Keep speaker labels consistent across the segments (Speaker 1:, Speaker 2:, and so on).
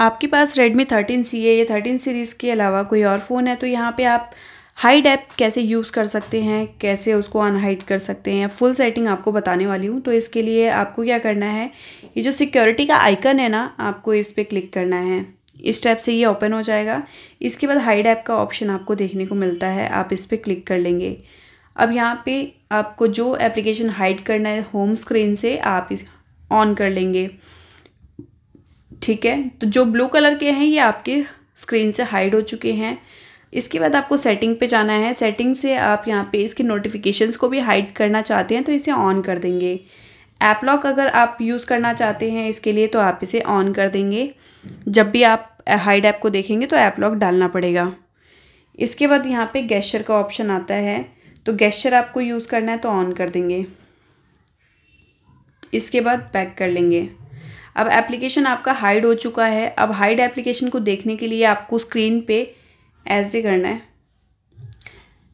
Speaker 1: आपके पास Redmi 13C है या 13 सीरीज़ के अलावा कोई और फ़ोन है तो यहाँ पे आप हाइड ऐप कैसे यूज़ कर सकते हैं कैसे उसको अनहाइड कर सकते हैं फुल सेटिंग आपको बताने वाली हूँ तो इसके लिए आपको क्या करना है ये जो सिक्योरिटी का आइकन है ना आपको इस पर क्लिक करना है इस टाइप से ये ओपन हो जाएगा इसके बाद हाइड ऐप का ऑप्शन आपको देखने को मिलता है आप इस पर क्लिक कर लेंगे अब यहाँ पर आपको जो एप्लीकेशन हाइड करना है होम स्क्रीन से आप इस ऑन कर लेंगे ठीक है तो जो ब्लू कलर के हैं ये आपके स्क्रीन से हाइड हो चुके हैं इसके बाद आपको सेटिंग पे जाना है सेटिंग से आप यहाँ पे इसके नोटिफिकेशंस को भी हाइड करना चाहते हैं तो इसे ऑन कर देंगे ऐप लॉक अगर आप यूज़ करना चाहते हैं इसके लिए तो आप इसे ऑन कर देंगे जब भी आप हाइड ऐप को देखेंगे तो ऐप लॉक डालना पड़ेगा इसके बाद यहाँ पे गैशर का ऑप्शन आता है तो गैशर आपको यूज़ करना है तो ऑन कर देंगे इसके बाद पैक कर लेंगे अब एप्लीकेशन आपका हाइड हो चुका है अब हाइड एप्लीकेशन को देखने के लिए आपको स्क्रीन पे ऐसे करना है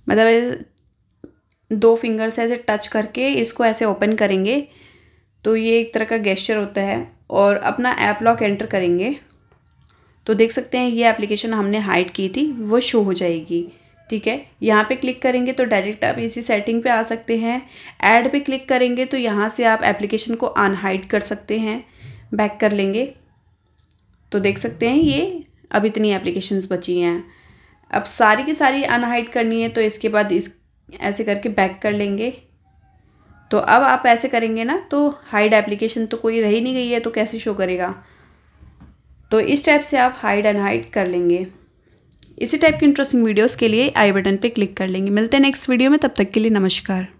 Speaker 1: मतलब दो फिंगर से ऐसे टच करके इसको ऐसे ओपन करेंगे तो ये एक तरह का गेस्चर होता है और अपना ऐप लॉक एंटर करेंगे तो देख सकते हैं ये एप्लीकेशन हमने हाइड की थी वो शो हो जाएगी ठीक है यहाँ पे क्लिक करेंगे तो डायरेक्ट आप इसी सेटिंग पे आ सकते हैं ऐड पे क्लिक करेंगे तो यहाँ से आप एप्लीकेशन को अनहाइड कर सकते हैं बैक कर लेंगे तो देख सकते हैं ये अब इतनी एप्लीकेशंस बची हैं अब सारी की सारी अनहाइड करनी है तो इसके बाद इस ऐसे करके बैक कर लेंगे तो अब आप ऐसे करेंगे ना तो हाइड एप्लीकेशन तो कोई रही नहीं गई है तो कैसे शो करेगा तो इस टाइप से आप हाइड अनहाइट कर लेंगे इसी टाइप की इंटरेस्टिंग वीडियोस के लिए आई बटन पे क्लिक कर लेंगे मिलते हैं नेक्स्ट वीडियो में तब तक के लिए नमस्कार